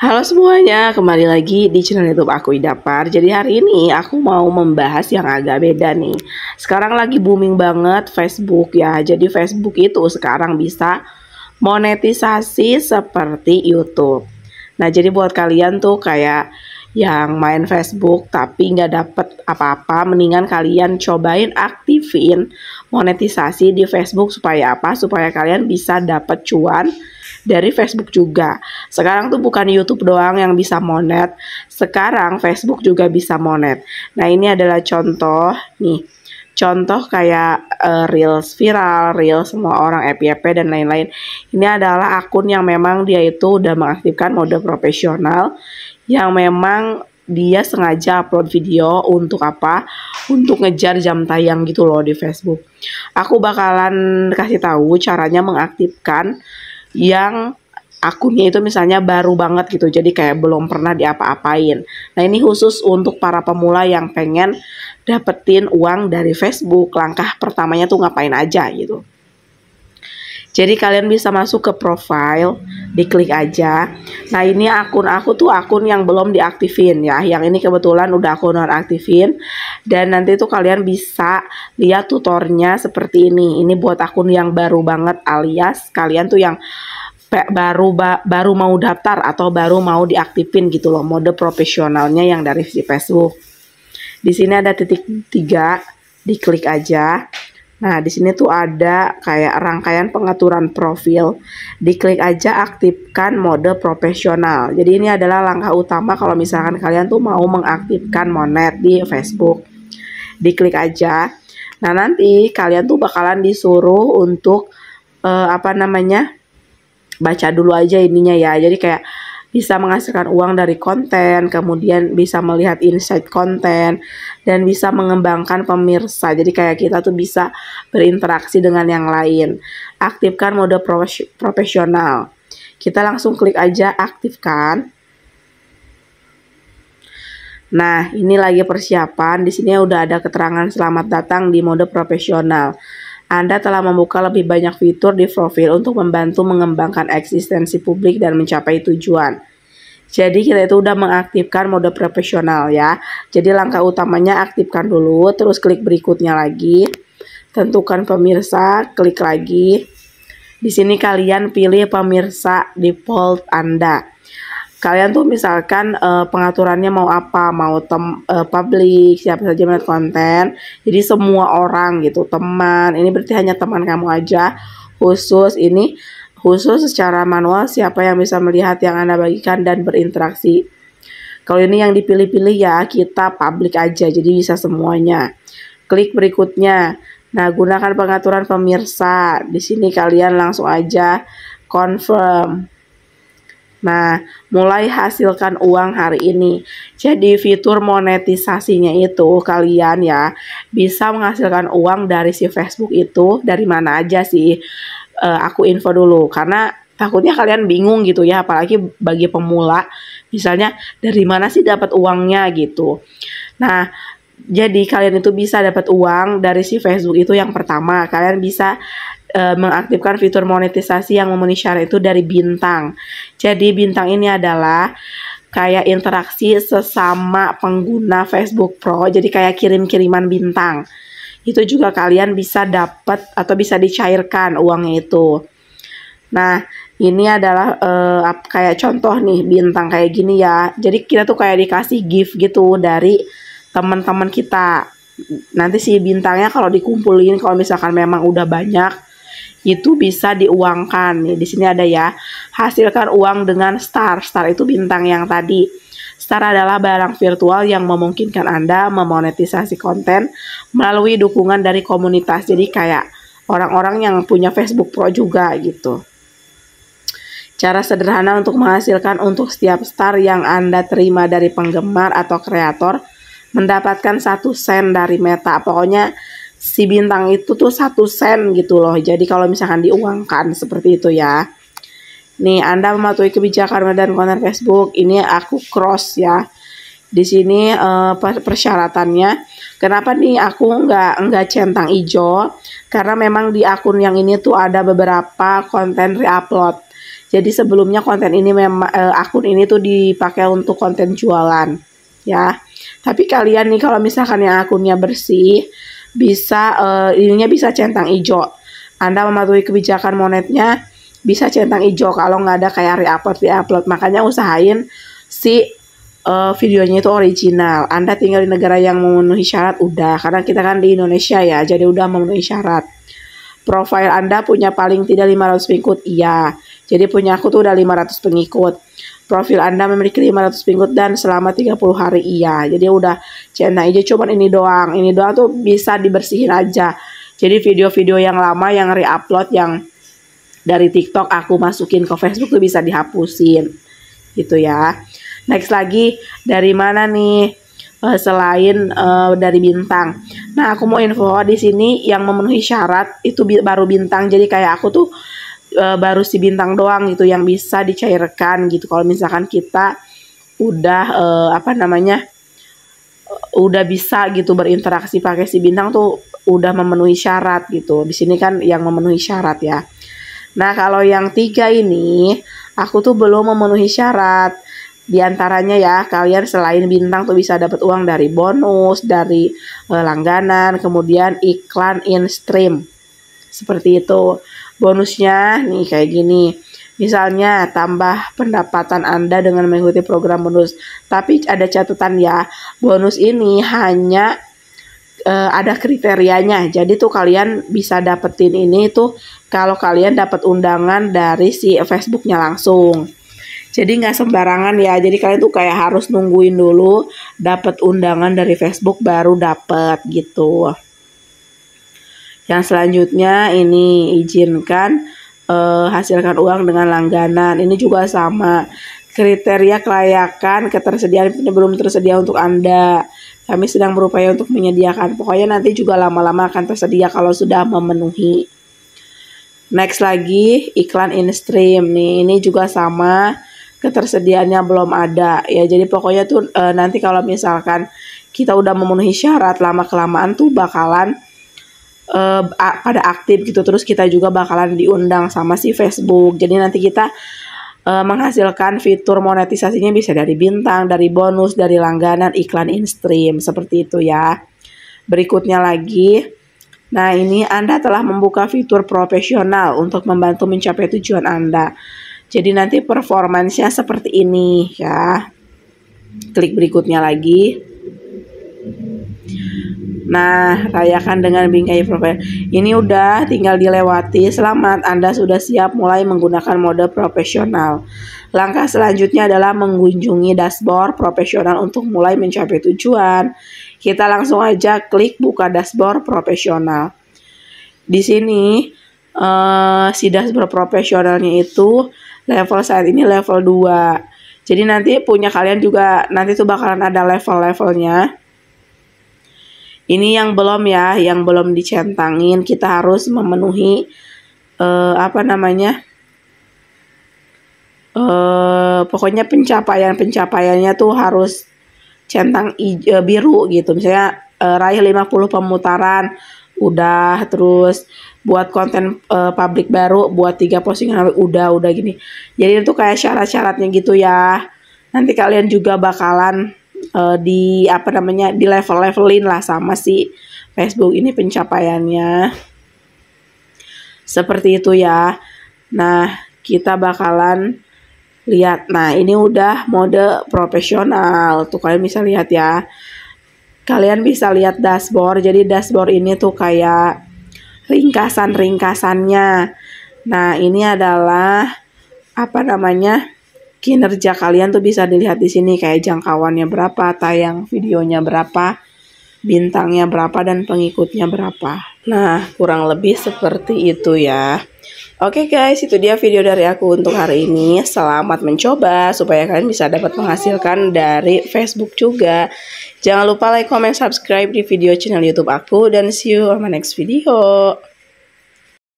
Halo semuanya, kembali lagi di channel YouTube aku Idapar. Jadi hari ini aku mau membahas yang agak beda nih. Sekarang lagi booming banget Facebook ya. Jadi Facebook itu sekarang bisa monetisasi seperti YouTube. Nah jadi buat kalian tuh kayak yang main Facebook tapi nggak dapet apa-apa, mendingan kalian cobain aktifin monetisasi di Facebook supaya apa? Supaya kalian bisa dapet cuan dari Facebook juga. Sekarang tuh bukan YouTube doang yang bisa monet, sekarang Facebook juga bisa monet. Nah ini adalah contoh nih Contoh kayak uh, reels viral, reels semua orang FYP dan lain-lain. Ini adalah akun yang memang dia itu udah mengaktifkan mode profesional yang memang dia sengaja upload video untuk apa? Untuk ngejar jam tayang gitu loh di Facebook. Aku bakalan kasih tahu caranya mengaktifkan yang akunnya itu misalnya baru banget gitu. Jadi kayak belum pernah diapa-apain. Nah, ini khusus untuk para pemula yang pengen dapetin uang dari Facebook langkah pertamanya tuh ngapain aja gitu jadi kalian bisa masuk ke profile, diklik aja. Nah ini akun aku tuh akun yang belum diaktifin ya. Yang ini kebetulan udah aku nonaktifin. Dan nanti tuh kalian bisa lihat tutornya seperti ini. Ini buat akun yang baru banget alias kalian tuh yang baru ba, baru mau daftar atau baru mau diaktifin gitu loh mode profesionalnya yang dari Facebook. Di sini ada titik tiga, diklik aja. Nah, di sini tuh ada kayak rangkaian pengaturan profil. Diklik aja aktifkan mode profesional. Jadi ini adalah langkah utama kalau misalkan kalian tuh mau mengaktifkan monet di Facebook. Diklik aja. Nah, nanti kalian tuh bakalan disuruh untuk uh, apa namanya? baca dulu aja ininya ya. Jadi kayak bisa menghasilkan uang dari konten, kemudian bisa melihat insight konten dan bisa mengembangkan pemirsa. Jadi kayak kita tuh bisa berinteraksi dengan yang lain. Aktifkan mode profesional. Kita langsung klik aja aktifkan. Nah, ini lagi persiapan. Di sini udah ada keterangan selamat datang di mode profesional. Anda telah membuka lebih banyak fitur di profil untuk membantu mengembangkan eksistensi publik dan mencapai tujuan. Jadi kita itu udah mengaktifkan mode profesional ya. Jadi langkah utamanya aktifkan dulu, terus klik berikutnya lagi. Tentukan pemirsa, klik lagi. Di sini kalian pilih pemirsa default Anda kalian tuh misalkan uh, pengaturannya mau apa mau tem uh, eh, publik siapa saja melihat konten jadi semua orang gitu teman ini berarti hanya teman kamu aja khusus ini khusus secara manual siapa yang bisa melihat yang anda bagikan dan berinteraksi kalau ini yang dipilih-pilih ya kita publik aja jadi bisa semuanya klik berikutnya nah gunakan pengaturan pemirsa di sini kalian langsung aja confirm Nah, mulai hasilkan uang hari ini. Jadi fitur monetisasinya itu kalian ya bisa menghasilkan uang dari si Facebook itu dari mana aja sih? Uh, aku info dulu karena takutnya kalian bingung gitu ya, apalagi bagi pemula misalnya dari mana sih dapat uangnya gitu. Nah, jadi kalian itu bisa dapat uang dari si Facebook itu yang pertama, kalian bisa Eh, mengaktifkan fitur monetisasi yang memenuhi syarat itu dari bintang. Jadi bintang ini adalah kayak interaksi sesama pengguna Facebook Pro, jadi kayak kirim-kiriman bintang. Itu juga kalian bisa dapat atau bisa dicairkan uangnya itu. Nah, ini adalah uh, kayak contoh nih bintang kayak gini ya. Jadi kita tuh kayak dikasih gift gitu dari teman-teman kita. Nanti si bintangnya kalau dikumpulin kalau misalkan memang udah banyak itu bisa diuangkan. di sini ada ya, hasilkan uang dengan star. Star itu bintang yang tadi. Star adalah barang virtual yang memungkinkan Anda memonetisasi konten melalui dukungan dari komunitas. Jadi kayak orang-orang yang punya Facebook Pro juga gitu. Cara sederhana untuk menghasilkan untuk setiap star yang Anda terima dari penggemar atau kreator mendapatkan satu sen dari meta. Pokoknya si bintang itu tuh satu sen gitu loh. Jadi kalau misalkan diuangkan seperti itu ya. Nih, Anda mematuhi kebijakan dan konten Facebook. Ini aku cross ya. Di sini uh, persyaratannya. Kenapa nih aku nggak nggak centang hijau? Karena memang di akun yang ini tuh ada beberapa konten reupload. Jadi sebelumnya konten ini memang uh, akun ini tuh dipakai untuk konten jualan ya. Tapi kalian nih kalau misalkan yang akunnya bersih, bisa uh, ininya bisa centang hijau. Anda mematuhi kebijakan monetnya bisa centang hijau kalau nggak ada kayak re-upload re-upload. Makanya usahain si uh, videonya itu original. Anda tinggal di negara yang memenuhi syarat udah karena kita kan di Indonesia ya, jadi udah memenuhi syarat. Profile Anda punya paling tidak 500 pengikut, iya. Jadi punya aku tuh udah 500 pengikut profil Anda memiliki 500 pengikut dan selama 30 hari iya. Jadi udah channel aja cuman ini doang. Ini doang tuh bisa dibersihin aja. Jadi video-video yang lama yang re-upload yang dari TikTok aku masukin ke Facebook tuh bisa dihapusin. Gitu ya. Next lagi dari mana nih? Eh, selain uh, dari bintang. Nah, aku mau info di sini yang memenuhi syarat itu baru bintang. Jadi kayak aku tuh e, baru si bintang doang gitu yang bisa dicairkan gitu kalau misalkan kita udah e, apa namanya eh, udah bisa gitu berinteraksi pakai si bintang tuh udah memenuhi syarat gitu di sini kan yang memenuhi syarat ya nah kalau yang tiga ini aku tuh belum memenuhi syarat di antaranya ya kalian selain bintang tuh bisa dapat uang dari bonus, dari e, langganan, kemudian iklan in stream. Seperti itu. Bonusnya nih kayak gini. Misalnya tambah pendapatan Anda dengan mengikuti program bonus. Tapi ada catatan ya, bonus ini hanya uh, ada kriterianya. Jadi tuh kalian bisa dapetin ini tuh kalau kalian dapat undangan dari si Facebooknya langsung. Jadi nggak sembarangan ya. Jadi kalian tuh kayak harus nungguin dulu dapat undangan dari Facebook baru dapat gitu. Yang selanjutnya ini izinkan uh, hasilkan uang dengan langganan. Ini juga sama. Kriteria kelayakan ketersediaan ini belum tersedia untuk Anda. Kami sedang berupaya untuk menyediakan. Pokoknya nanti juga lama-lama akan tersedia kalau sudah memenuhi. Next lagi iklan in stream nih. Ini juga sama ketersediaannya belum ada ya. Jadi pokoknya tuh e, nanti kalau misalkan kita udah memenuhi syarat lama kelamaan tuh bakalan uh, pada aktif gitu terus kita juga bakalan diundang sama si Facebook jadi nanti kita uh, menghasilkan fitur monetisasinya bisa dari bintang dari bonus dari langganan iklan in stream seperti itu ya berikutnya lagi Nah, ini Anda telah membuka fitur profesional untuk membantu mencapai tujuan Anda. Jadi nanti performansnya seperti ini ya. Klik berikutnya lagi. Nah, rayakan dengan bingkai profesional. Ini udah tinggal dilewati. Selamat, Anda sudah siap mulai menggunakan mode profesional. Langkah selanjutnya adalah mengunjungi dashboard profesional untuk mulai mencapai tujuan. Kita langsung aja klik buka dashboard profesional. Di sini uh, si dashboard profesionalnya itu level saat ini level 2. Jadi nanti punya kalian juga nanti tuh bakalan ada level-levelnya ini yang belum ya, yang belum dicentangin kita harus memenuhi uh, apa namanya? Uh, pokoknya pencapaian-pencapaiannya tuh harus centang ijo, eh, biru gitu. Misalnya uh, raih 50 pemutaran udah terus buat konten uh, publik baru buat tiga postingan udah udah gini jadi itu kayak syarat-syaratnya gitu ya nanti kalian juga bakalan uh, di apa namanya di level-levelin lah sama si Facebook ini pencapaiannya seperti itu ya nah kita bakalan lihat nah ini udah mode profesional tuh kalian bisa lihat ya kalian bisa lihat dashboard jadi dashboard ini tuh kayak ringkasan-ringkasannya nah ini adalah apa namanya kinerja kalian tuh bisa dilihat di sini kayak jangkauannya berapa, tayang videonya berapa, bintangnya berapa dan pengikutnya berapa. Nah, kurang lebih seperti itu ya. Oke okay guys, itu dia video dari aku untuk hari ini. Selamat mencoba supaya kalian bisa dapat menghasilkan dari Facebook juga. Jangan lupa like, comment, subscribe di video channel YouTube aku dan see you on my next video.